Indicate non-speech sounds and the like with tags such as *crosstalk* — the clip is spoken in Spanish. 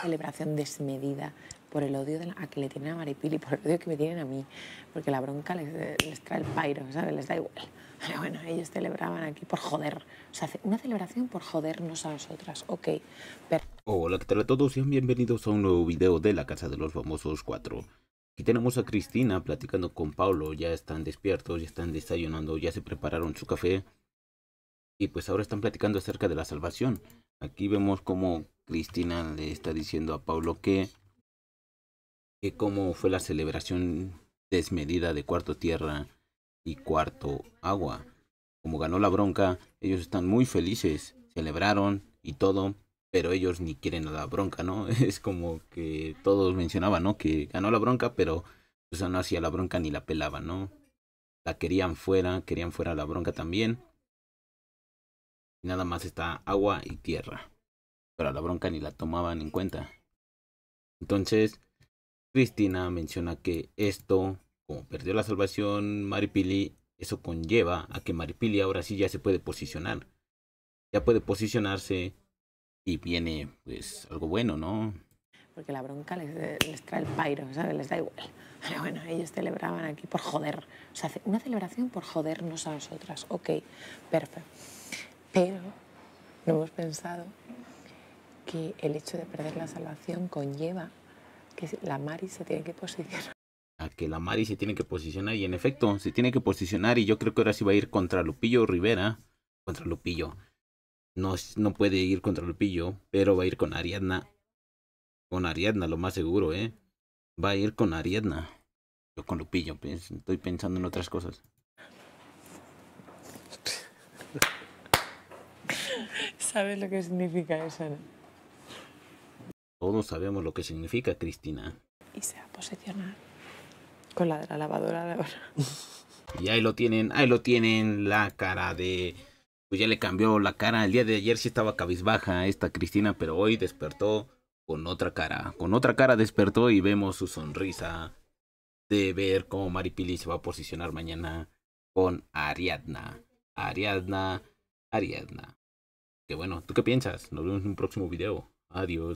celebración desmedida por el odio de a que le tienen a Maripili, por el odio que me tienen a mí, porque la bronca les, eh, trae el pairo, ¿sabes? Les da igual. Pero bueno, ellos celebraban aquí por joder. O sea, una celebración por jodernos a nosotras, ok. Hola, ¿qué tal a todos? Sean bienvenidos a un nuevo video de La Casa de los Famosos 4. Aquí tenemos a Cristina platicando con Pablo, ya están despiertos, ya están desayunando, ya se prepararon su café. Y pues ahora están platicando acerca de la salvación. Aquí vemos cómo Cristina le está diciendo a Pablo que, que cómo fue la celebración desmedida de cuarto tierra y cuarto agua. Como ganó la bronca, ellos están muy felices, celebraron y todo, pero ellos ni quieren a la bronca, ¿no? *laughs* Es como que todos mencionaban, ¿no? Que ganó la bronca, pero pues no hacía la bronca ni la pelaba, ¿no? La querían fuera, querían fuera la bronca también. nada más está agua y tierra pero la bronca ni la tomaban en cuenta. Entonces, Cristina menciona que esto, como perdió la salvación Maripili, eso conlleva a que Maripili ahora sí ya se puede posicionar. Ya puede posicionarse y viene pues algo bueno, ¿no? Porque la bronca les, eh, trae el pairo, ¿sabes? Les da igual. Pero bueno, ellos celebraban aquí por joder. O sea, una celebración por jodernos a nosotras. Ok, perfecto. Pero no hemos pensado que el hecho de perder la salvación conlleva que la Mari se tiene que posicionar. A que la Mari se tiene que posicionar y en efecto se tiene que posicionar y yo creo que ahora sí va a ir contra Lupillo Rivera, contra Lupillo. No, no puede ir contra Lupillo, pero va a ir con Ariadna. Con Ariadna, lo más seguro, ¿eh? Va a ir con Ariadna. Yo con Lupillo, pues, estoy pensando en otras cosas. *laughs* ¿Sabes lo que significa eso, no? Todos sabemos lo que significa Cristina. Y se va a posicionar con la de la lavadora de ahora. y ahí lo tienen, ahí lo tienen la cara de... Pues ya le cambió la cara. El día de ayer sí estaba cabizbaja esta Cristina, pero hoy despertó con otra cara. Con otra cara despertó y vemos su sonrisa de ver cómo Pili se va a posicionar mañana con Ariadna. Ariadna, Ariadna. Que bueno, ¿tú qué piensas? Nos vemos en un próximo video. Adiós.